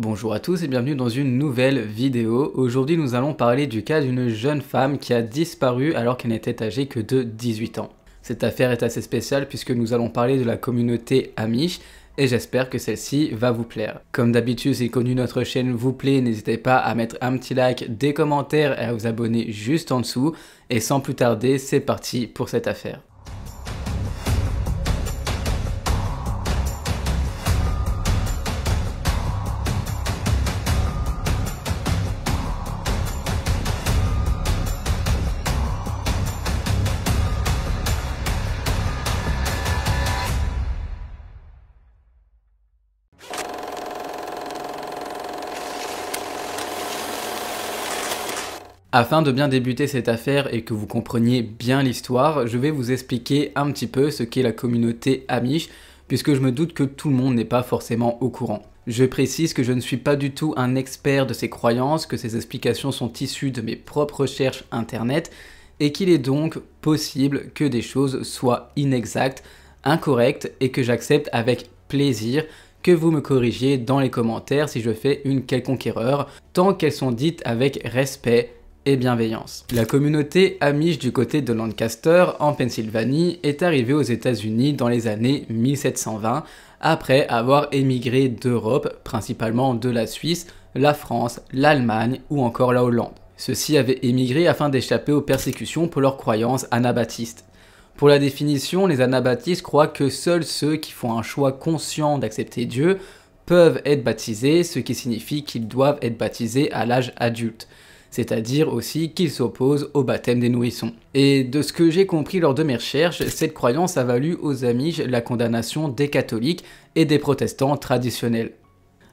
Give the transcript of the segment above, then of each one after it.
Bonjour à tous et bienvenue dans une nouvelle vidéo. Aujourd'hui nous allons parler du cas d'une jeune femme qui a disparu alors qu'elle n'était âgée que de 18 ans. Cette affaire est assez spéciale puisque nous allons parler de la communauté Amish et j'espère que celle-ci va vous plaire. Comme d'habitude, si connu notre chaîne vous plaît, n'hésitez pas à mettre un petit like, des commentaires et à vous abonner juste en dessous. Et sans plus tarder, c'est parti pour cette affaire. Afin de bien débuter cette affaire et que vous compreniez bien l'histoire, je vais vous expliquer un petit peu ce qu'est la communauté Amish, puisque je me doute que tout le monde n'est pas forcément au courant. Je précise que je ne suis pas du tout un expert de ces croyances, que ces explications sont issues de mes propres recherches internet, et qu'il est donc possible que des choses soient inexactes, incorrectes, et que j'accepte avec plaisir que vous me corrigiez dans les commentaires si je fais une quelconque erreur, tant qu'elles sont dites avec respect bienveillance. La communauté amish du côté de Lancaster, en Pennsylvanie, est arrivée aux États-Unis dans les années 1720 après avoir émigré d'Europe, principalement de la Suisse, la France, l'Allemagne ou encore la Hollande. Ceux-ci avaient émigré afin d'échapper aux persécutions pour leurs croyances anabaptistes. Pour la définition, les anabaptistes croient que seuls ceux qui font un choix conscient d'accepter Dieu peuvent être baptisés, ce qui signifie qu'ils doivent être baptisés à l'âge adulte c'est-à-dire aussi qu'ils s'opposent au baptême des nourrissons. Et de ce que j'ai compris lors de mes recherches, cette croyance a valu aux Amish la condamnation des catholiques et des protestants traditionnels.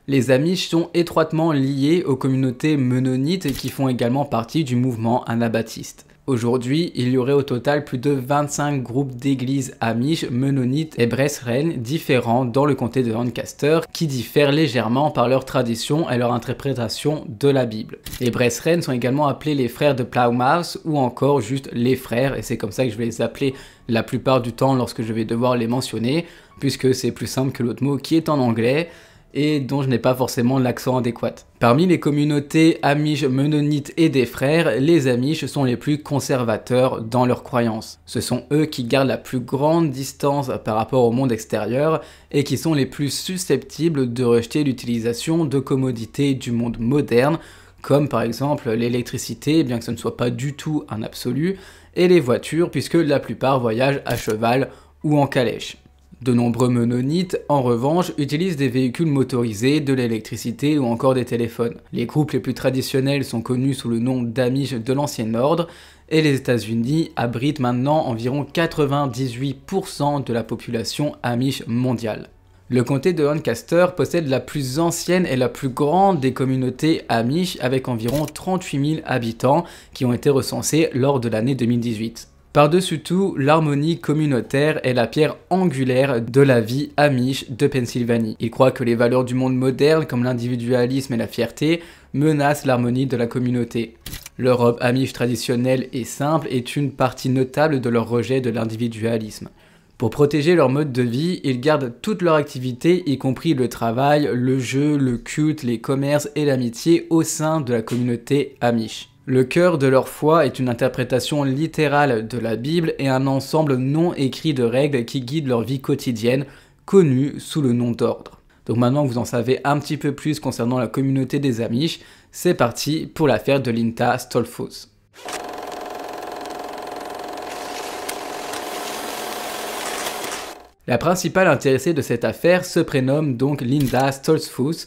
Les Amish sont étroitement liés aux communautés mennonites qui font également partie du mouvement anabaptiste. Aujourd'hui, il y aurait au total plus de 25 groupes d'églises amish, mennonites et Brethren différents dans le comté de Lancaster qui diffèrent légèrement par leur tradition et leur interprétation de la Bible. Les Brethren sont également appelés les frères de Plowmouth ou encore juste les frères et c'est comme ça que je vais les appeler la plupart du temps lorsque je vais devoir les mentionner puisque c'est plus simple que l'autre mot qui est en anglais et dont je n'ai pas forcément l'accent adéquat. Parmi les communautés amish, mennonites et des frères, les amish sont les plus conservateurs dans leurs croyances. Ce sont eux qui gardent la plus grande distance par rapport au monde extérieur et qui sont les plus susceptibles de rejeter l'utilisation de commodités du monde moderne comme par exemple l'électricité, bien que ce ne soit pas du tout un absolu, et les voitures, puisque la plupart voyagent à cheval ou en calèche. De nombreux Mennonites, en revanche, utilisent des véhicules motorisés, de l'électricité ou encore des téléphones. Les groupes les plus traditionnels sont connus sous le nom d'Amish de l'Ancien Ordre, et les États-Unis abritent maintenant environ 98% de la population Amish mondiale. Le comté de Lancaster possède la plus ancienne et la plus grande des communautés Amish avec environ 38 000 habitants qui ont été recensés lors de l'année 2018. Par-dessus tout, l'harmonie communautaire est la pierre angulaire de la vie amiche de Pennsylvanie. Ils croient que les valeurs du monde moderne, comme l'individualisme et la fierté, menacent l'harmonie de la communauté. L'Europe robe amish traditionnelle et simple est une partie notable de leur rejet de l'individualisme. Pour protéger leur mode de vie, ils gardent toute leur activité, y compris le travail, le jeu, le culte, les commerces et l'amitié au sein de la communauté amiche. Le cœur de leur foi est une interprétation littérale de la Bible et un ensemble non écrit de règles qui guident leur vie quotidienne, connue sous le nom d'ordre. Donc maintenant que vous en savez un petit peu plus concernant la communauté des Amish, c'est parti pour l'affaire de Linda Stolfos. La principale intéressée de cette affaire se prénomme donc Linda Stolzfuss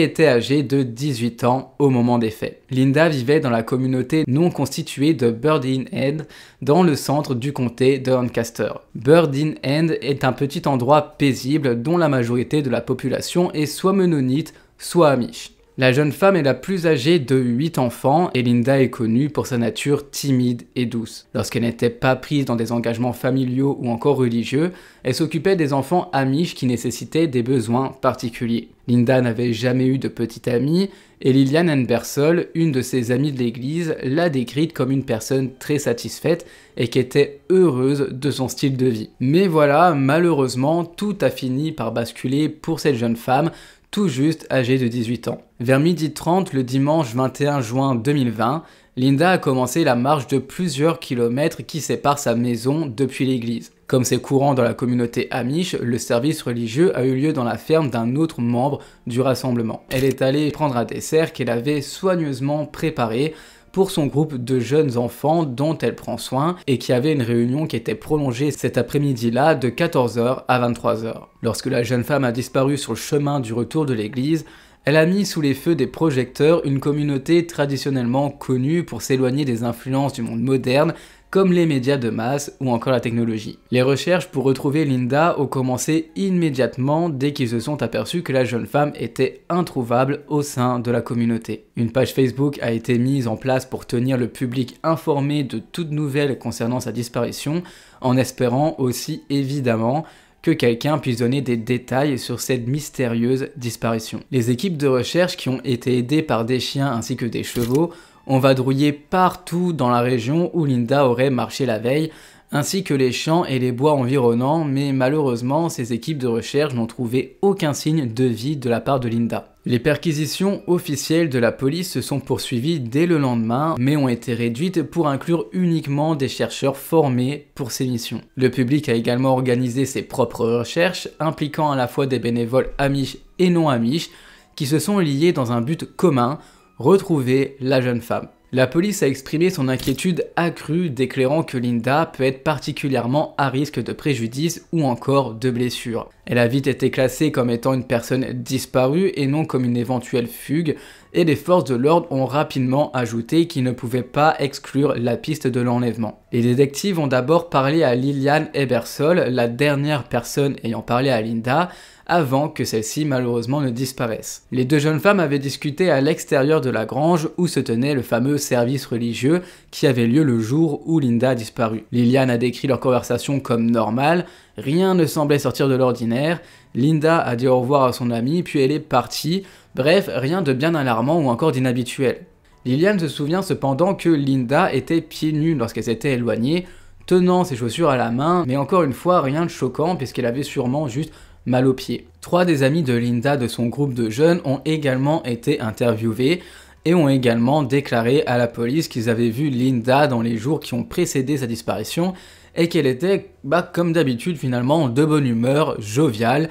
était âgée de 18 ans au moment des faits. Linda vivait dans la communauté non constituée de in End, dans le centre du comté de Lancaster. in End est un petit endroit paisible dont la majorité de la population est soit menonite, soit amish. La jeune femme est la plus âgée de 8 enfants et Linda est connue pour sa nature timide et douce. Lorsqu'elle n'était pas prise dans des engagements familiaux ou encore religieux, elle s'occupait des enfants amiches qui nécessitaient des besoins particuliers. Linda n'avait jamais eu de petite amie et Liliane Bersol, une de ses amies de l'église, l'a décrite comme une personne très satisfaite et qui était heureuse de son style de vie. Mais voilà, malheureusement, tout a fini par basculer pour cette jeune femme tout juste âgée de 18 ans. Vers midi 30 le dimanche 21 juin 2020, Linda a commencé la marche de plusieurs kilomètres qui sépare sa maison depuis l'église. Comme c'est courant dans la communauté amish, le service religieux a eu lieu dans la ferme d'un autre membre du rassemblement. Elle est allée prendre un dessert qu'elle avait soigneusement préparé pour son groupe de jeunes enfants dont elle prend soin et qui avait une réunion qui était prolongée cet après-midi-là de 14h à 23h. Lorsque la jeune femme a disparu sur le chemin du retour de l'église, elle a mis sous les feux des projecteurs une communauté traditionnellement connue pour s'éloigner des influences du monde moderne comme les médias de masse ou encore la technologie. Les recherches pour retrouver Linda ont commencé immédiatement dès qu'ils se sont aperçus que la jeune femme était introuvable au sein de la communauté. Une page Facebook a été mise en place pour tenir le public informé de toutes nouvelles concernant sa disparition, en espérant aussi évidemment que quelqu'un puisse donner des détails sur cette mystérieuse disparition. Les équipes de recherche qui ont été aidées par des chiens ainsi que des chevaux on drouiller partout dans la région où Linda aurait marché la veille, ainsi que les champs et les bois environnants, mais malheureusement, ces équipes de recherche n'ont trouvé aucun signe de vie de la part de Linda. Les perquisitions officielles de la police se sont poursuivies dès le lendemain, mais ont été réduites pour inclure uniquement des chercheurs formés pour ces missions. Le public a également organisé ses propres recherches, impliquant à la fois des bénévoles amish et non amish, qui se sont liés dans un but commun retrouver la jeune femme. La police a exprimé son inquiétude accrue, déclarant que Linda peut être particulièrement à risque de préjudice ou encore de blessure. Elle a vite été classée comme étant une personne disparue et non comme une éventuelle fugue, et les forces de l'ordre ont rapidement ajouté qu'ils ne pouvaient pas exclure la piste de l'enlèvement. Les détectives ont d'abord parlé à Liliane Ebersol, la dernière personne ayant parlé à Linda, avant que celle-ci malheureusement ne disparaisse. Les deux jeunes femmes avaient discuté à l'extérieur de la grange où se tenait le fameux service religieux qui avait lieu le jour où Linda a disparu. Liliane a décrit leur conversation comme normale, rien ne semblait sortir de l'ordinaire, Linda a dit au revoir à son amie puis elle est partie, bref, rien de bien alarmant ou encore d'inhabituel. Liliane se souvient cependant que Linda était pieds nus lorsqu'elle s'était éloignée, tenant ses chaussures à la main, mais encore une fois rien de choquant puisqu'elle avait sûrement juste mal aux pieds. Trois des amis de Linda de son groupe de jeunes ont également été interviewés et ont également déclaré à la police qu'ils avaient vu Linda dans les jours qui ont précédé sa disparition et qu'elle était, bah, comme d'habitude finalement, de bonne humeur, joviale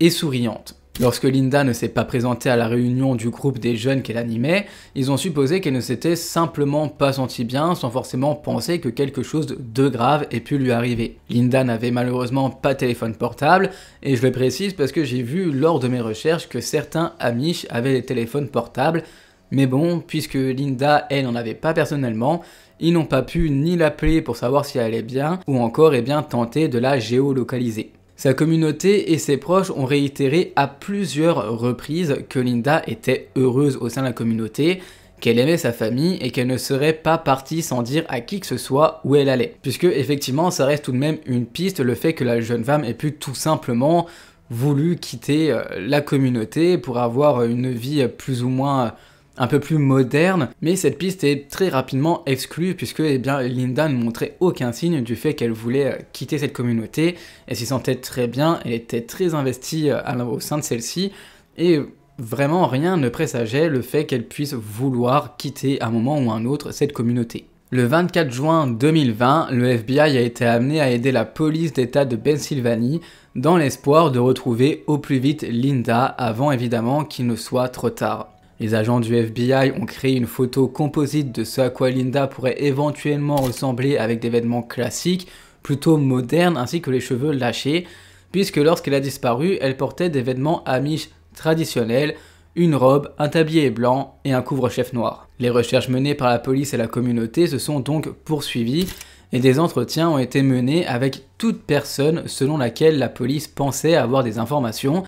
et souriante. Lorsque Linda ne s'est pas présentée à la réunion du groupe des jeunes qu'elle animait, ils ont supposé qu'elle ne s'était simplement pas sentie bien sans forcément penser que quelque chose de grave ait pu lui arriver. Linda n'avait malheureusement pas de téléphone portable, et je le précise parce que j'ai vu lors de mes recherches que certains Amish avaient des téléphones portables, mais bon, puisque Linda, elle, n'en avait pas personnellement, ils n'ont pas pu ni l'appeler pour savoir si elle allait bien, ou encore eh bien, tenter de la géolocaliser. Sa communauté et ses proches ont réitéré à plusieurs reprises que Linda était heureuse au sein de la communauté, qu'elle aimait sa famille et qu'elle ne serait pas partie sans dire à qui que ce soit où elle allait. Puisque effectivement, ça reste tout de même une piste le fait que la jeune femme ait pu tout simplement voulu quitter euh, la communauté pour avoir une vie plus ou moins un peu plus moderne, mais cette piste est très rapidement exclue puisque eh bien, Linda ne montrait aucun signe du fait qu'elle voulait euh, quitter cette communauté, elle s'y sentait très bien, elle était très investie euh, au sein de celle-ci, et vraiment rien ne présageait le fait qu'elle puisse vouloir quitter à un moment ou un autre cette communauté. Le 24 juin 2020, le FBI a été amené à aider la police d'État de Pennsylvanie dans l'espoir de retrouver au plus vite Linda avant évidemment qu'il ne soit trop tard. Les agents du FBI ont créé une photo composite de ce à quoi Linda pourrait éventuellement ressembler avec des vêtements classiques, plutôt modernes, ainsi que les cheveux lâchés, puisque lorsqu'elle a disparu, elle portait des vêtements miche traditionnels, une robe, un tablier blanc et un couvre-chef noir. Les recherches menées par la police et la communauté se sont donc poursuivies et des entretiens ont été menés avec toute personne selon laquelle la police pensait avoir des informations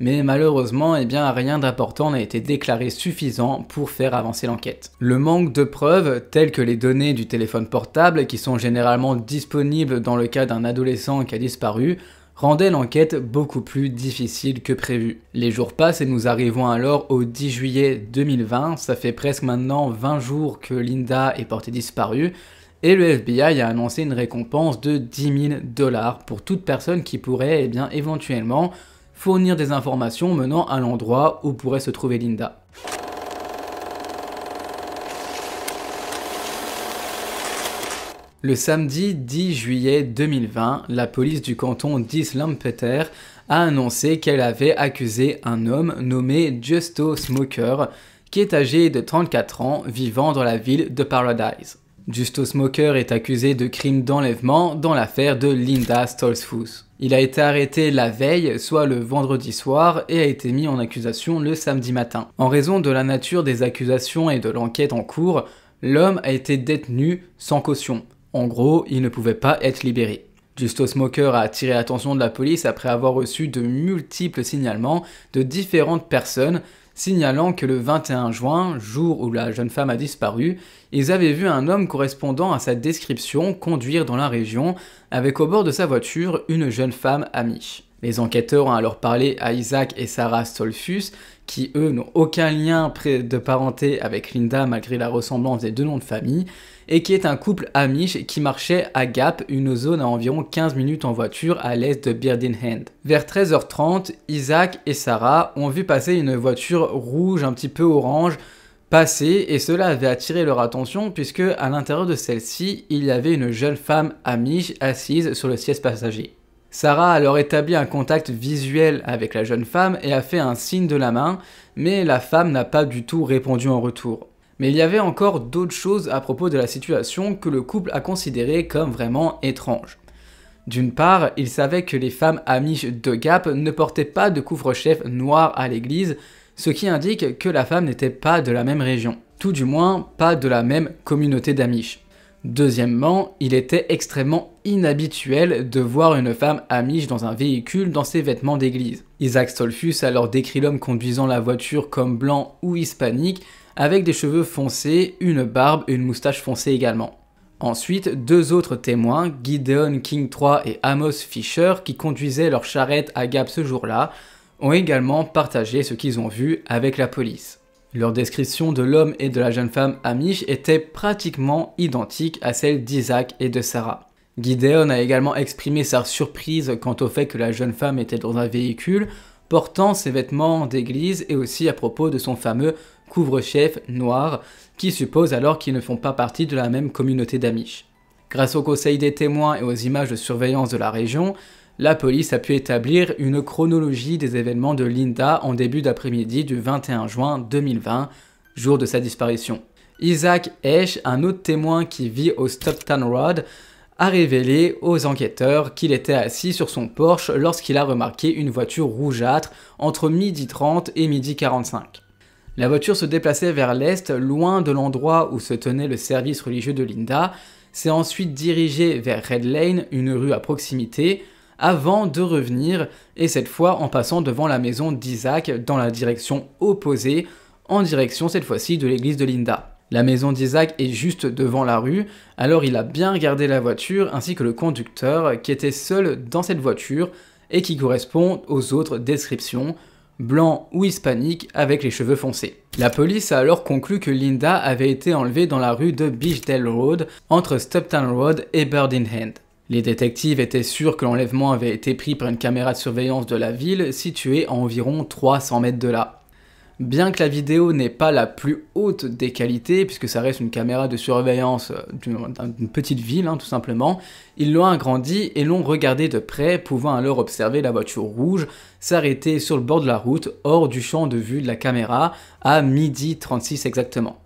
mais malheureusement, eh bien, rien d'important n'a été déclaré suffisant pour faire avancer l'enquête. Le manque de preuves, telles que les données du téléphone portable, qui sont généralement disponibles dans le cas d'un adolescent qui a disparu, rendait l'enquête beaucoup plus difficile que prévu. Les jours passent et nous arrivons alors au 10 juillet 2020, ça fait presque maintenant 20 jours que Linda est portée disparue, et le FBI a annoncé une récompense de 10 000 dollars pour toute personne qui pourrait eh bien, éventuellement fournir des informations menant à l'endroit où pourrait se trouver Linda. Le samedi 10 juillet 2020, la police du canton d'Islampeter a annoncé qu'elle avait accusé un homme nommé Justo Smoker, qui est âgé de 34 ans, vivant dans la ville de Paradise. Justo Smoker est accusé de crimes d'enlèvement dans l'affaire de Linda Stolzfus. Il a été arrêté la veille, soit le vendredi soir, et a été mis en accusation le samedi matin. En raison de la nature des accusations et de l'enquête en cours, l'homme a été détenu sans caution. En gros, il ne pouvait pas être libéré. Justo Smoker a attiré l'attention de la police après avoir reçu de multiples signalements de différentes personnes signalant que le 21 juin, jour où la jeune femme a disparu, ils avaient vu un homme correspondant à sa description conduire dans la région avec au bord de sa voiture une jeune femme amie. Les enquêteurs ont alors parlé à Isaac et Sarah Stolfus, qui eux n'ont aucun lien de parenté avec Linda malgré la ressemblance des deux noms de famille, et qui est un couple amish qui marchait à Gap, une zone à environ 15 minutes en voiture à l'est de Hand. Vers 13h30, Isaac et Sarah ont vu passer une voiture rouge un petit peu orange passer et cela avait attiré leur attention puisque à l'intérieur de celle-ci, il y avait une jeune femme amish assise sur le siège passager. Sarah a alors établi un contact visuel avec la jeune femme et a fait un signe de la main, mais la femme n'a pas du tout répondu en retour. Mais il y avait encore d'autres choses à propos de la situation que le couple a considéré comme vraiment étrange. D'une part, il savait que les femmes amiches de Gap ne portaient pas de couvre-chef noir à l'église, ce qui indique que la femme n'était pas de la même région, tout du moins pas de la même communauté d'amiches. Deuxièmement, il était extrêmement inhabituel de voir une femme amiche dans un véhicule dans ses vêtements d'église. Isaac Stolfus alors décrit l'homme conduisant la voiture comme blanc ou hispanique, avec des cheveux foncés, une barbe et une moustache foncée également. Ensuite, deux autres témoins, Gideon King III et Amos Fisher, qui conduisaient leur charrette à Gap ce jour-là, ont également partagé ce qu'ils ont vu avec la police. Leur description de l'homme et de la jeune femme Amish était pratiquement identique à celle d'Isaac et de Sarah. Gideon a également exprimé sa surprise quant au fait que la jeune femme était dans un véhicule, portant ses vêtements d'église et aussi à propos de son fameux couvre-chef noir, qui suppose alors qu'ils ne font pas partie de la même communauté d'Amish. Grâce au conseil des témoins et aux images de surveillance de la région, la police a pu établir une chronologie des événements de Linda en début d'après-midi du 21 juin 2020, jour de sa disparition. Isaac Esch, un autre témoin qui vit au Stockton Road, a révélé aux enquêteurs qu'il était assis sur son porche lorsqu'il a remarqué une voiture rougeâtre entre midi 30 et midi 45. La voiture se déplaçait vers l'est, loin de l'endroit où se tenait le service religieux de Linda, s'est ensuite dirigée vers Red Lane, une rue à proximité, avant de revenir, et cette fois en passant devant la maison d'Isaac dans la direction opposée, en direction cette fois-ci de l'église de Linda. La maison d'Isaac est juste devant la rue, alors il a bien regardé la voiture ainsi que le conducteur qui était seul dans cette voiture et qui correspond aux autres descriptions, blanc ou hispanique avec les cheveux foncés. La police a alors conclu que Linda avait été enlevée dans la rue de Beachdale Road entre Town Road et in Hand. Les détectives étaient sûrs que l'enlèvement avait été pris par une caméra de surveillance de la ville située à environ 300 mètres de là. Bien que la vidéo n'est pas la plus haute des qualités, puisque ça reste une caméra de surveillance euh, d'une petite ville, hein, tout simplement, ils l'ont agrandi et l'ont regardé de près, pouvant alors observer la voiture rouge s'arrêter sur le bord de la route, hors du champ de vue de la caméra, à midi 36 exactement.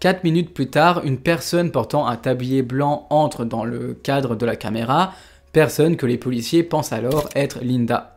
4 minutes plus tard, une personne portant un tablier blanc entre dans le cadre de la caméra, personne que les policiers pensent alors être Linda.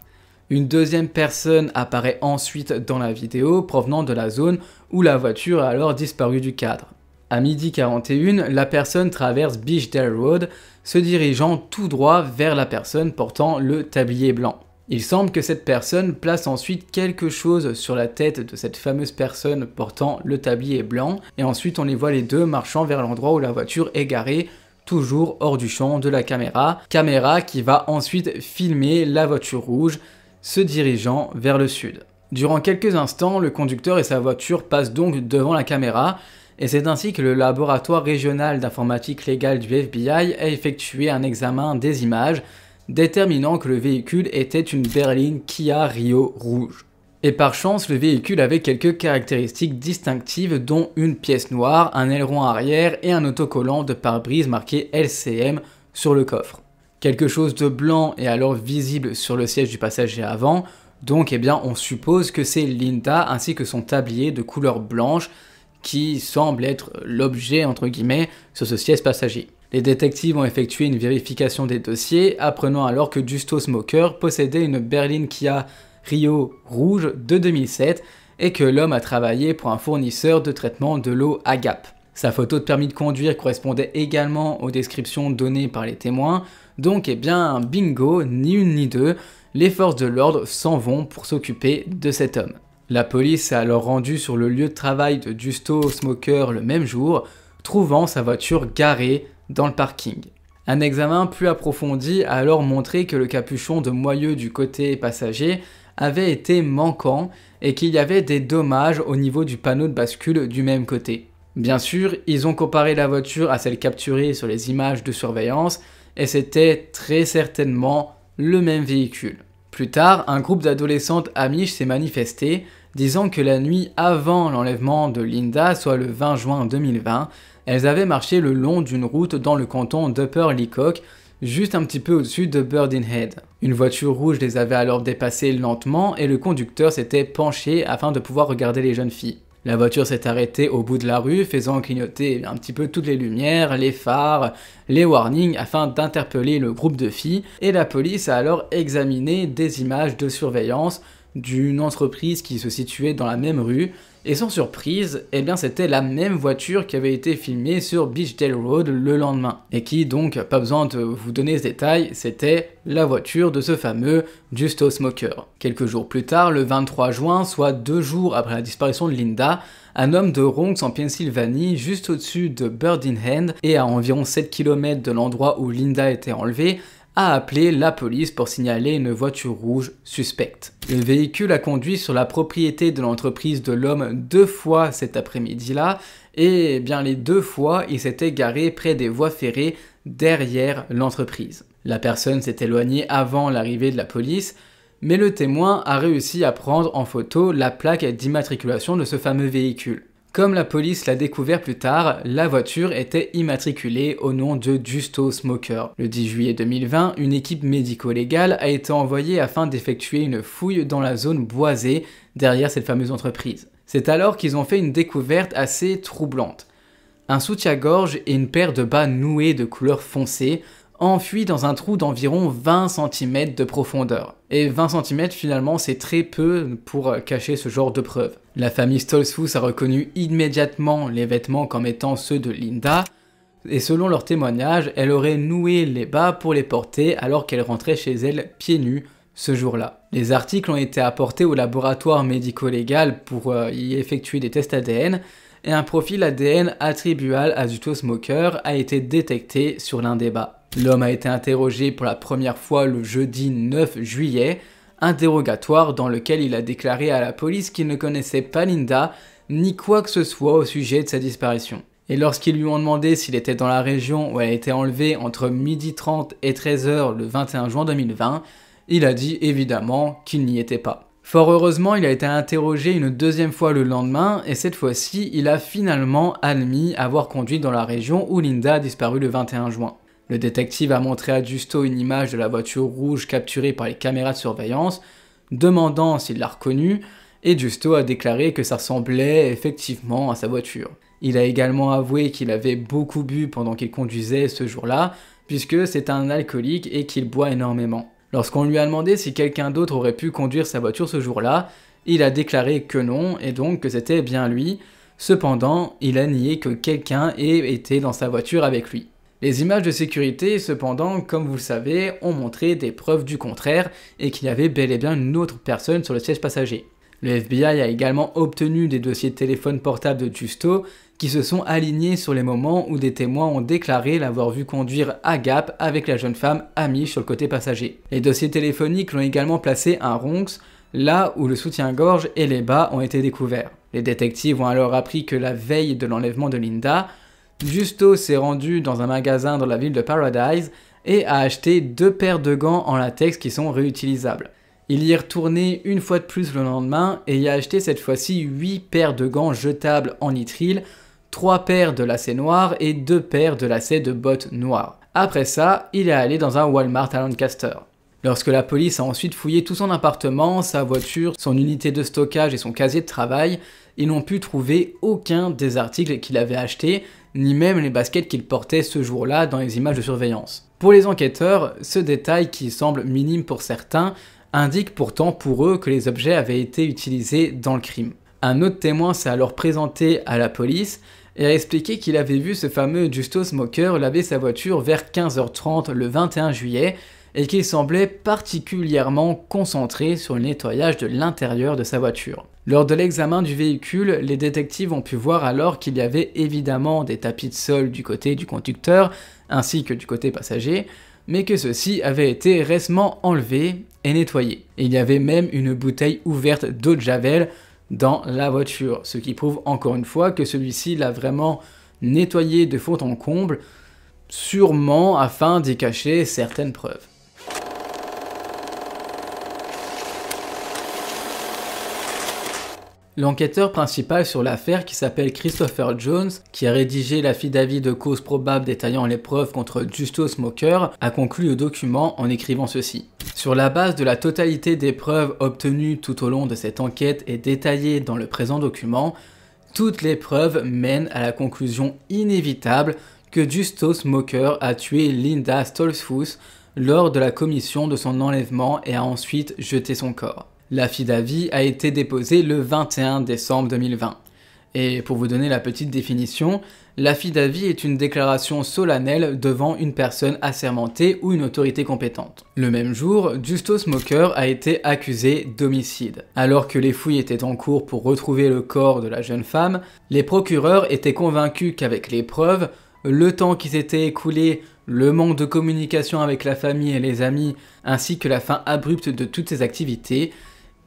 Une deuxième personne apparaît ensuite dans la vidéo provenant de la zone où la voiture a alors disparu du cadre. À midi 41, la personne traverse Beachdale Road, se dirigeant tout droit vers la personne portant le tablier blanc. Il semble que cette personne place ensuite quelque chose sur la tête de cette fameuse personne portant le tablier blanc, et ensuite on les voit les deux marchant vers l'endroit où la voiture est garée, toujours hors du champ de la caméra, caméra qui va ensuite filmer la voiture rouge se dirigeant vers le sud. Durant quelques instants, le conducteur et sa voiture passent donc devant la caméra, et c'est ainsi que le laboratoire régional d'informatique légale du FBI a effectué un examen des images, déterminant que le véhicule était une berline Kia Rio rouge. Et par chance, le véhicule avait quelques caractéristiques distinctives, dont une pièce noire, un aileron arrière et un autocollant de pare-brise marqué LCM sur le coffre quelque chose de blanc est alors visible sur le siège du passager avant, donc eh bien, on suppose que c'est Linda ainsi que son tablier de couleur blanche qui semble être l'objet entre guillemets sur ce siège passager. Les détectives ont effectué une vérification des dossiers, apprenant alors que Justo Smoker possédait une berline Kia Rio rouge de 2007 et que l'homme a travaillé pour un fournisseur de traitement de l'eau gap. Sa photo de permis de conduire correspondait également aux descriptions données par les témoins, donc eh bien bingo, ni une ni deux, les forces de l'ordre s'en vont pour s'occuper de cet homme. La police s'est alors rendue sur le lieu de travail de Justo Smoker le même jour, trouvant sa voiture garée dans le parking. Un examen plus approfondi a alors montré que le capuchon de moyeu du côté passager avait été manquant et qu'il y avait des dommages au niveau du panneau de bascule du même côté. Bien sûr, ils ont comparé la voiture à celle capturée sur les images de surveillance et c'était très certainement le même véhicule. Plus tard, un groupe d'adolescentes amish s'est manifesté, disant que la nuit avant l'enlèvement de Linda, soit le 20 juin 2020, elles avaient marché le long d'une route dans le canton d'Upper Leacock, juste un petit peu au-dessus de Head. Une voiture rouge les avait alors dépassées lentement et le conducteur s'était penché afin de pouvoir regarder les jeunes filles. La voiture s'est arrêtée au bout de la rue, faisant clignoter un petit peu toutes les lumières, les phares, les warnings afin d'interpeller le groupe de filles, et la police a alors examiné des images de surveillance d'une entreprise qui se situait dans la même rue, et sans surprise, eh bien c'était la même voiture qui avait été filmée sur Beachdale Road le lendemain. Et qui donc, pas besoin de vous donner ce détail, c'était la voiture de ce fameux Justo Smoker. Quelques jours plus tard, le 23 juin, soit deux jours après la disparition de Linda, un homme de Ronks en Pennsylvanie, juste au-dessus de Bird Hand, et à environ 7 km de l'endroit où Linda était enlevée, a appelé la police pour signaler une voiture rouge suspecte. Le véhicule a conduit sur la propriété de l'entreprise de l'homme deux fois cet après-midi-là, et eh bien les deux fois, il s'était garé près des voies ferrées derrière l'entreprise. La personne s'est éloignée avant l'arrivée de la police, mais le témoin a réussi à prendre en photo la plaque d'immatriculation de ce fameux véhicule. Comme la police l'a découvert plus tard, la voiture était immatriculée au nom de Justo Smoker. Le 10 juillet 2020, une équipe médico-légale a été envoyée afin d'effectuer une fouille dans la zone boisée derrière cette fameuse entreprise. C'est alors qu'ils ont fait une découverte assez troublante. Un soutien-gorge et une paire de bas noués de couleur foncée, enfuie dans un trou d'environ 20 cm de profondeur. Et 20 cm finalement c'est très peu pour cacher ce genre de preuve. La famille Stolzfus a reconnu immédiatement les vêtements comme étant ceux de Linda, et selon leur témoignage, elle aurait noué les bas pour les porter alors qu'elle rentrait chez elle pieds nus ce jour-là. Les articles ont été apportés au laboratoire médico-légal pour euh, y effectuer des tests ADN et un profil ADN attribuable à Zuto Smoker a été détecté sur l'un des bas. L'homme a été interrogé pour la première fois le jeudi 9 juillet, interrogatoire dans lequel il a déclaré à la police qu'il ne connaissait pas Linda ni quoi que ce soit au sujet de sa disparition. Et lorsqu'ils lui ont demandé s'il était dans la région où elle a été enlevée entre 12h30 et 13h le 21 juin 2020, il a dit évidemment qu'il n'y était pas. Fort heureusement, il a été interrogé une deuxième fois le lendemain et cette fois-ci, il a finalement admis avoir conduit dans la région où Linda a disparu le 21 juin. Le détective a montré à Justo une image de la voiture rouge capturée par les caméras de surveillance, demandant s'il l'a reconnue, et Justo a déclaré que ça ressemblait effectivement à sa voiture. Il a également avoué qu'il avait beaucoup bu pendant qu'il conduisait ce jour-là, puisque c'est un alcoolique et qu'il boit énormément. Lorsqu'on lui a demandé si quelqu'un d'autre aurait pu conduire sa voiture ce jour-là, il a déclaré que non et donc que c'était bien lui. Cependant, il a nié que quelqu'un ait été dans sa voiture avec lui. Les images de sécurité, cependant, comme vous le savez, ont montré des preuves du contraire et qu'il y avait bel et bien une autre personne sur le siège passager. Le FBI a également obtenu des dossiers de téléphone portable de Justo qui se sont alignés sur les moments où des témoins ont déclaré l'avoir vu conduire à Gap avec la jeune femme amie sur le côté passager. Les dossiers téléphoniques l'ont également placé à Ronx, là où le soutien-gorge et les bas ont été découverts. Les détectives ont alors appris que la veille de l'enlèvement de Linda, Justo s'est rendu dans un magasin dans la ville de Paradise et a acheté deux paires de gants en latex qui sont réutilisables. Il y est retourné une fois de plus le lendemain et y a acheté cette fois-ci 8 paires de gants jetables en nitrile, 3 paires de lacets noirs et 2 paires de lacets de bottes noires. Après ça, il est allé dans un Walmart à Lancaster. Lorsque la police a ensuite fouillé tout son appartement, sa voiture, son unité de stockage et son casier de travail, ils n'ont pu trouver aucun des articles qu'il avait achetés ni même les baskets qu'il portait ce jour-là dans les images de surveillance. Pour les enquêteurs, ce détail qui semble minime pour certains indique pourtant pour eux que les objets avaient été utilisés dans le crime. Un autre témoin s'est alors présenté à la police et a expliqué qu'il avait vu ce fameux Justo Smoker laver sa voiture vers 15h30 le 21 juillet et qu'il semblait particulièrement concentré sur le nettoyage de l'intérieur de sa voiture. Lors de l'examen du véhicule, les détectives ont pu voir alors qu'il y avait évidemment des tapis de sol du côté du conducteur ainsi que du côté passager, mais que ceux-ci avaient été récemment enlevés et nettoyés. Et il y avait même une bouteille ouverte d'eau de Javel dans la voiture, ce qui prouve encore une fois que celui-ci l'a vraiment nettoyé de fond en comble, sûrement afin d'y cacher certaines preuves. L'enquêteur principal sur l'affaire qui s'appelle Christopher Jones, qui a rédigé l'affidavit de cause probable détaillant les preuves contre Justo Smoker, a conclu le document en écrivant ceci. Sur la base de la totalité des preuves obtenues tout au long de cette enquête et détaillées dans le présent document, toutes les preuves mènent à la conclusion inévitable que Justo Smoker a tué Linda Stolzfus lors de la commission de son enlèvement et a ensuite jeté son corps. L'affidavit a été déposé le 21 décembre 2020. Et pour vous donner la petite définition, l'affidavit est une déclaration solennelle devant une personne assermentée ou une autorité compétente. Le même jour, Justo Smoker a été accusé d'homicide. Alors que les fouilles étaient en cours pour retrouver le corps de la jeune femme, les procureurs étaient convaincus qu'avec les preuves, le temps qui s'était écoulé, le manque de communication avec la famille et les amis, ainsi que la fin abrupte de toutes ses activités,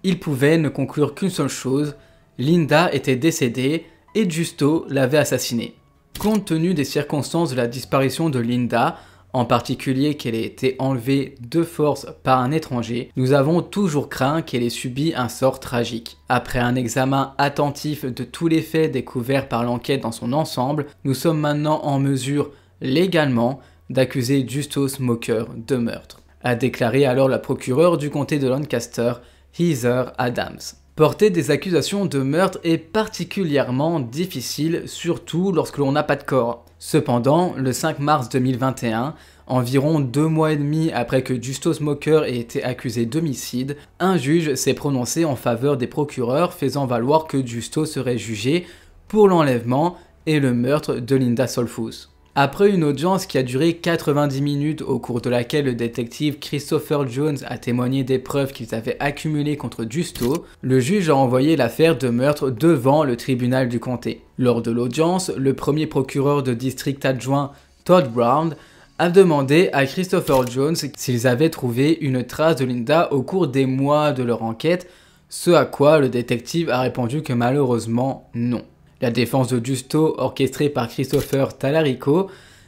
il pouvait ne conclure qu'une seule chose, Linda était décédée et Justo l'avait assassinée. Compte tenu des circonstances de la disparition de Linda, en particulier qu'elle ait été enlevée de force par un étranger, nous avons toujours craint qu'elle ait subi un sort tragique. Après un examen attentif de tous les faits découverts par l'enquête dans son ensemble, nous sommes maintenant en mesure, légalement, d'accuser Justo Smoker de meurtre. A déclaré alors la procureure du comté de Lancaster Heather Adams. Porter des accusations de meurtre est particulièrement difficile, surtout lorsque l'on n'a pas de corps. Cependant, le 5 mars 2021, environ deux mois et demi après que Justo Smoker ait été accusé d'homicide, un juge s'est prononcé en faveur des procureurs faisant valoir que Justo serait jugé pour l'enlèvement et le meurtre de Linda Solfus. Après une audience qui a duré 90 minutes au cours de laquelle le détective Christopher Jones a témoigné des preuves qu'ils avaient accumulées contre Justo, le juge a envoyé l'affaire de meurtre devant le tribunal du comté. Lors de l'audience, le premier procureur de district adjoint, Todd Brown, a demandé à Christopher Jones s'ils avaient trouvé une trace de Linda au cours des mois de leur enquête, ce à quoi le détective a répondu que malheureusement non. La défense de Justo, orchestrée par Christopher Talarico,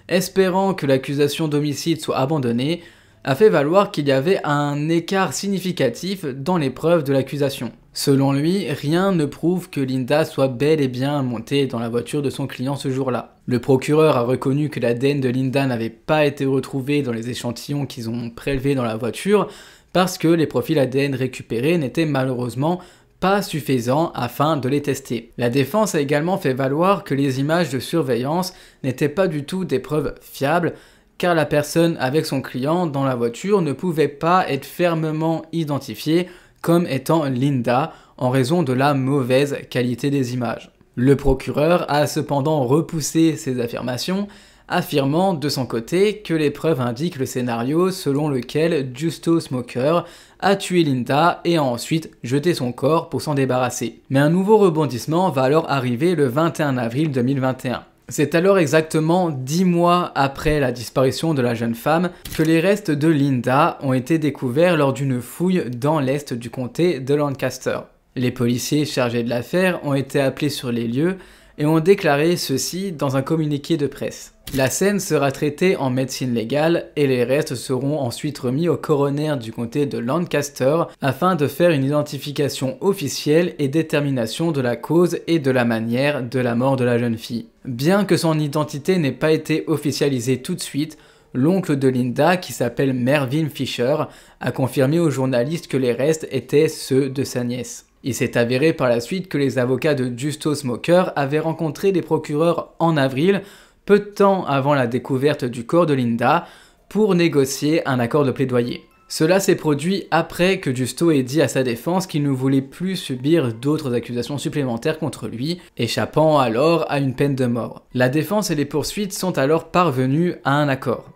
espérant que l'accusation d'homicide soit abandonnée, a fait valoir qu'il y avait un écart significatif dans les preuves de l'accusation. Selon lui, rien ne prouve que Linda soit bel et bien montée dans la voiture de son client ce jour-là. Le procureur a reconnu que l'ADN de Linda n'avait pas été retrouvé dans les échantillons qu'ils ont prélevés dans la voiture parce que les profils ADN récupérés n'étaient malheureusement pas suffisant afin de les tester. La défense a également fait valoir que les images de surveillance n'étaient pas du tout des preuves fiables car la personne avec son client dans la voiture ne pouvait pas être fermement identifiée comme étant Linda en raison de la mauvaise qualité des images. Le procureur a cependant repoussé ces affirmations, affirmant de son côté que les preuves indiquent le scénario selon lequel Justo Smoker a tué Linda et a ensuite jeté son corps pour s'en débarrasser. Mais un nouveau rebondissement va alors arriver le 21 avril 2021. C'est alors exactement dix mois après la disparition de la jeune femme que les restes de Linda ont été découverts lors d'une fouille dans l'est du comté de Lancaster. Les policiers chargés de l'affaire ont été appelés sur les lieux et ont déclaré ceci dans un communiqué de presse. La scène sera traitée en médecine légale et les restes seront ensuite remis au coroner du comté de Lancaster afin de faire une identification officielle et détermination de la cause et de la manière de la mort de la jeune fille. Bien que son identité n'ait pas été officialisée tout de suite, l'oncle de Linda, qui s'appelle Mervyn Fisher, a confirmé aux journalistes que les restes étaient ceux de sa nièce. Il s'est avéré par la suite que les avocats de Justo Smoker avaient rencontré des procureurs en avril, peu de temps avant la découverte du corps de Linda, pour négocier un accord de plaidoyer. Cela s'est produit après que Justo ait dit à sa défense qu'il ne voulait plus subir d'autres accusations supplémentaires contre lui, échappant alors à une peine de mort. La défense et les poursuites sont alors parvenues à un accord.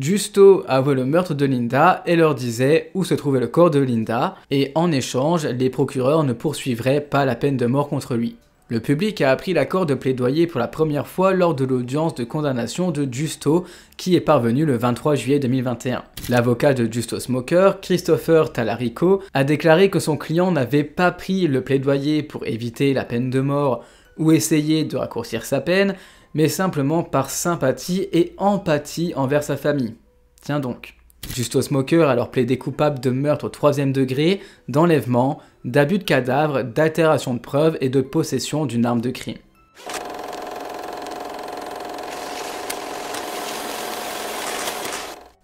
Justo avouait le meurtre de Linda et leur disait où se trouvait le corps de Linda, et en échange, les procureurs ne poursuivraient pas la peine de mort contre lui. Le public a appris l'accord de plaidoyer pour la première fois lors de l'audience de condamnation de Justo, qui est parvenu le 23 juillet 2021. L'avocat de Justo Smoker, Christopher Talarico, a déclaré que son client n'avait pas pris le plaidoyer pour éviter la peine de mort ou essayer de raccourcir sa peine, mais simplement par sympathie et empathie envers sa famille. Tiens donc. Justo Smoker alors plaidé coupable de meurtre au troisième degré, d'enlèvement, d'abus de cadavre, d'altération de preuves et de possession d'une arme de crime.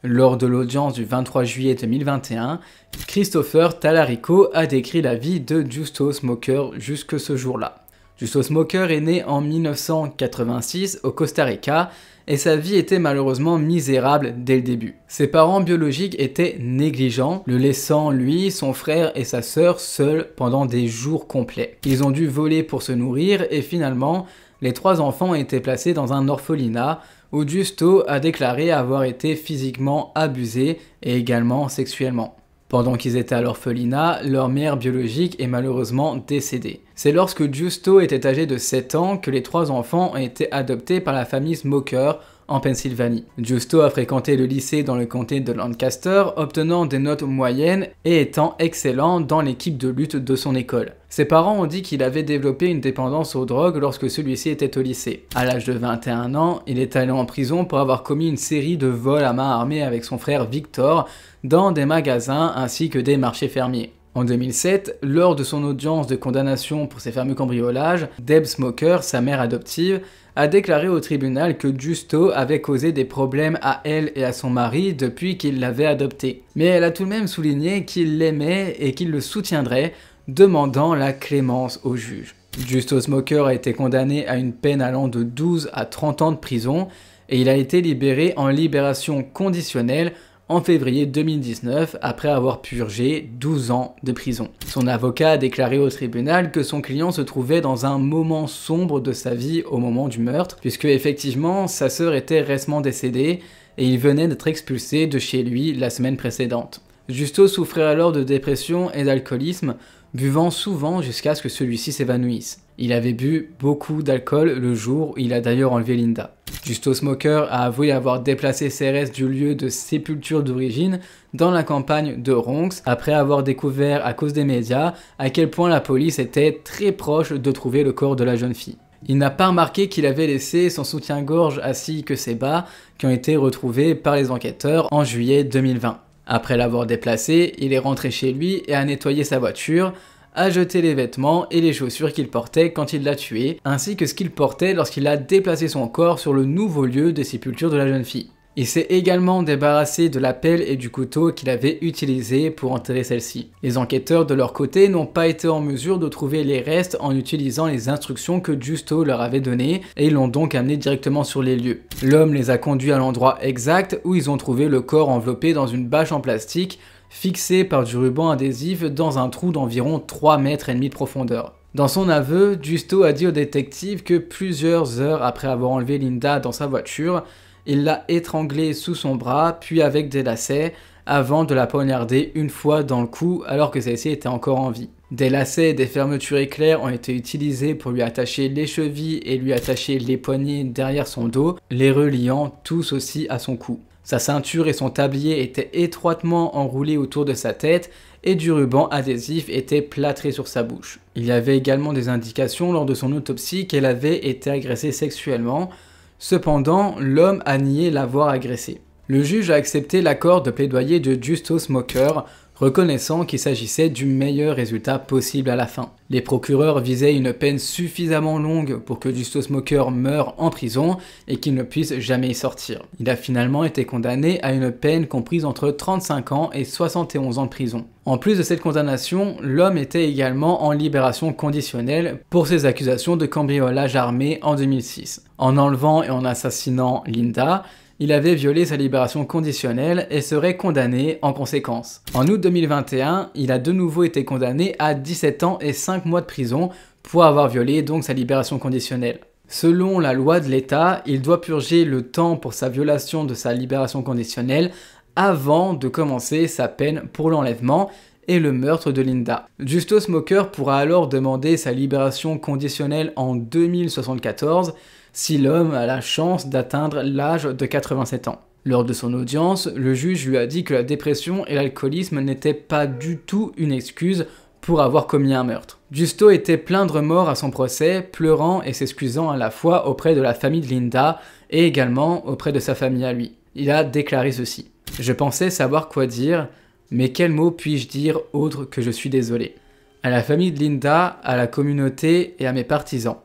Lors de l'audience du 23 juillet 2021, Christopher Talarico a décrit la vie de Justo Smoker jusque ce jour-là. Justo Smoker est né en 1986 au Costa Rica et sa vie était malheureusement misérable dès le début. Ses parents biologiques étaient négligents, le laissant lui, son frère et sa sœur seuls pendant des jours complets. Ils ont dû voler pour se nourrir et finalement, les trois enfants étaient placés dans un orphelinat où Justo a déclaré avoir été physiquement abusé et également sexuellement. Pendant qu'ils étaient à l'orphelinat, leur mère biologique est malheureusement décédée. C'est lorsque Giusto était âgé de 7 ans que les trois enfants ont été adoptés par la famille Smoker en Pennsylvanie. Giusto a fréquenté le lycée dans le comté de Lancaster, obtenant des notes moyennes et étant excellent dans l'équipe de lutte de son école. Ses parents ont dit qu'il avait développé une dépendance aux drogues lorsque celui-ci était au lycée. À l'âge de 21 ans, il est allé en prison pour avoir commis une série de vols à main armée avec son frère Victor dans des magasins ainsi que des marchés fermiers. En 2007, lors de son audience de condamnation pour ses fameux cambriolages, Deb Smoker, sa mère adoptive, a déclaré au tribunal que Justo avait causé des problèmes à elle et à son mari depuis qu'il l'avait adoptée. Mais elle a tout de même souligné qu'il l'aimait et qu'il le soutiendrait, demandant la clémence au juge. Justo Smoker a été condamné à une peine allant de 12 à 30 ans de prison et il a été libéré en libération conditionnelle en février 2019 après avoir purgé 12 ans de prison. Son avocat a déclaré au tribunal que son client se trouvait dans un moment sombre de sa vie au moment du meurtre, puisque effectivement sa sœur était récemment décédée et il venait d'être expulsé de chez lui la semaine précédente. Justo souffrait alors de dépression et d'alcoolisme, buvant souvent jusqu'à ce que celui-ci s'évanouisse. Il avait bu beaucoup d'alcool le jour où il a d'ailleurs enlevé Linda. Justo Smoker a avoué avoir déplacé CRS du lieu de sépulture d'origine dans la campagne de Ronx après avoir découvert à cause des médias à quel point la police était très proche de trouver le corps de la jeune fille. Il n'a pas remarqué qu'il avait laissé son soutien-gorge ainsi que ses bas qui ont été retrouvés par les enquêteurs en juillet 2020. Après l'avoir déplacé, il est rentré chez lui et a nettoyé sa voiture a jeté les vêtements et les chaussures qu'il portait quand il l'a tuée, ainsi que ce qu'il portait lorsqu'il a déplacé son corps sur le nouveau lieu des sépultures de la jeune fille. Il s'est également débarrassé de la pelle et du couteau qu'il avait utilisé pour enterrer celle-ci. Les enquêteurs de leur côté n'ont pas été en mesure de trouver les restes en utilisant les instructions que Justo leur avait données et ils l'ont donc amené directement sur les lieux. L'homme les a conduits à l'endroit exact où ils ont trouvé le corps enveloppé dans une bâche en plastique fixé par du ruban adhésif dans un trou d'environ 3 mètres et demi de profondeur. Dans son aveu, Justo a dit au détective que plusieurs heures après avoir enlevé Linda dans sa voiture, il l'a étranglée sous son bras, puis avec des lacets, avant de la poignarder une fois dans le cou alors que celle-ci était encore en vie. Des lacets et des fermetures éclairs ont été utilisés pour lui attacher les chevilles et lui attacher les poignets derrière son dos, les reliant tous aussi à son cou. Sa ceinture et son tablier étaient étroitement enroulés autour de sa tête et du ruban adhésif était plâtré sur sa bouche. Il y avait également des indications lors de son autopsie qu'elle avait été agressée sexuellement, cependant l'homme a nié l'avoir agressée. Le juge a accepté l'accord de plaidoyer de Justo Smoker reconnaissant qu'il s'agissait du meilleur résultat possible à la fin. Les procureurs visaient une peine suffisamment longue pour que Justo Smoker meure en prison et qu'il ne puisse jamais y sortir. Il a finalement été condamné à une peine comprise entre 35 ans et 71 ans de prison. En plus de cette condamnation, l'homme était également en libération conditionnelle pour ses accusations de cambriolage armé en 2006. En enlevant et en assassinant Linda, il avait violé sa libération conditionnelle et serait condamné en conséquence. En août 2021, il a de nouveau été condamné à 17 ans et 5 mois de prison pour avoir violé donc sa libération conditionnelle. Selon la loi de l'État, il doit purger le temps pour sa violation de sa libération conditionnelle avant de commencer sa peine pour l'enlèvement et le meurtre de Linda. Justo Smoker pourra alors demander sa libération conditionnelle en 2074 si l'homme a la chance d'atteindre l'âge de 87 ans. Lors de son audience, le juge lui a dit que la dépression et l'alcoolisme n'étaient pas du tout une excuse pour avoir commis un meurtre. Justo était plein de remords à son procès, pleurant et s'excusant à la fois auprès de la famille de Linda et également auprès de sa famille à lui. Il a déclaré ceci. Je pensais savoir quoi dire, mais quel mot puis-je dire autre que je suis désolé À la famille de Linda, à la communauté et à mes partisans.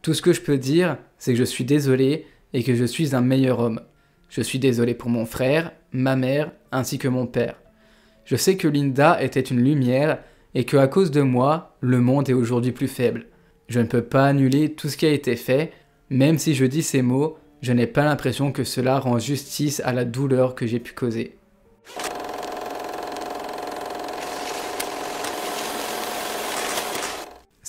Tout ce que je peux dire, c'est que je suis désolé et que je suis un meilleur homme. Je suis désolé pour mon frère, ma mère, ainsi que mon père. Je sais que Linda était une lumière et que à cause de moi, le monde est aujourd'hui plus faible. Je ne peux pas annuler tout ce qui a été fait, même si je dis ces mots, je n'ai pas l'impression que cela rend justice à la douleur que j'ai pu causer.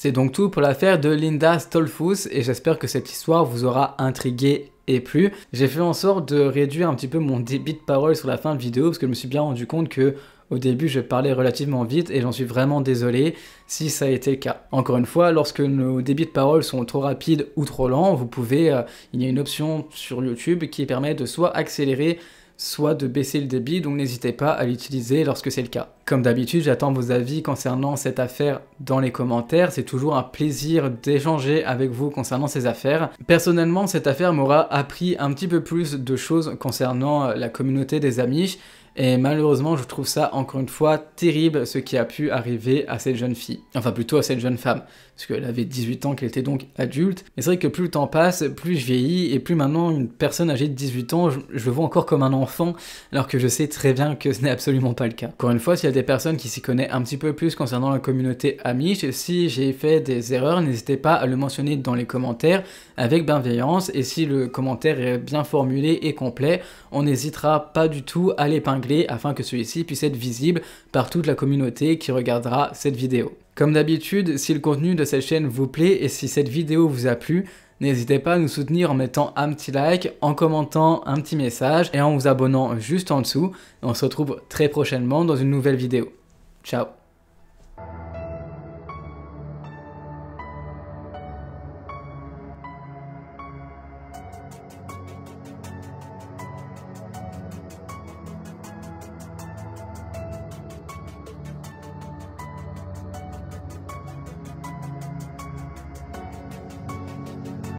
C'est donc tout pour l'affaire de Linda Stolfus et j'espère que cette histoire vous aura intrigué et plu. J'ai fait en sorte de réduire un petit peu mon débit de parole sur la fin de vidéo parce que je me suis bien rendu compte que au début je parlais relativement vite et j'en suis vraiment désolé si ça a été le cas. Encore une fois, lorsque nos débits de parole sont trop rapides ou trop lents, vous pouvez, euh, il y a une option sur YouTube qui permet de soit accélérer soit de baisser le débit, donc n'hésitez pas à l'utiliser lorsque c'est le cas. Comme d'habitude, j'attends vos avis concernant cette affaire dans les commentaires, c'est toujours un plaisir d'échanger avec vous concernant ces affaires. Personnellement, cette affaire m'aura appris un petit peu plus de choses concernant euh, la communauté des amis, et malheureusement, je trouve ça encore une fois terrible ce qui a pu arriver à cette jeune fille, enfin plutôt à cette jeune femme parce qu'elle avait 18 ans, qu'elle était donc adulte. Et c'est vrai que plus le temps passe, plus je vieillis, et plus maintenant une personne âgée de 18 ans, je, le vois encore comme un enfant, alors que je sais très bien que ce n'est absolument pas le cas. Encore une fois, s'il y a des personnes qui s'y connaissent un petit peu plus concernant la communauté Amish, si j'ai fait des erreurs, n'hésitez pas à le mentionner dans les commentaires avec bienveillance, et si le commentaire est bien formulé et complet, on n'hésitera pas du tout à l'épingler afin que celui-ci puisse être visible par toute la communauté qui regardera cette vidéo. Comme d'habitude, si le contenu de cette chaîne vous plaît et si cette vidéo vous a plu, N'hésitez pas à nous soutenir en mettant un petit like, en commentant un petit message et en vous abonnant juste en dessous. On se retrouve très prochainement dans une nouvelle vidéo. Ciao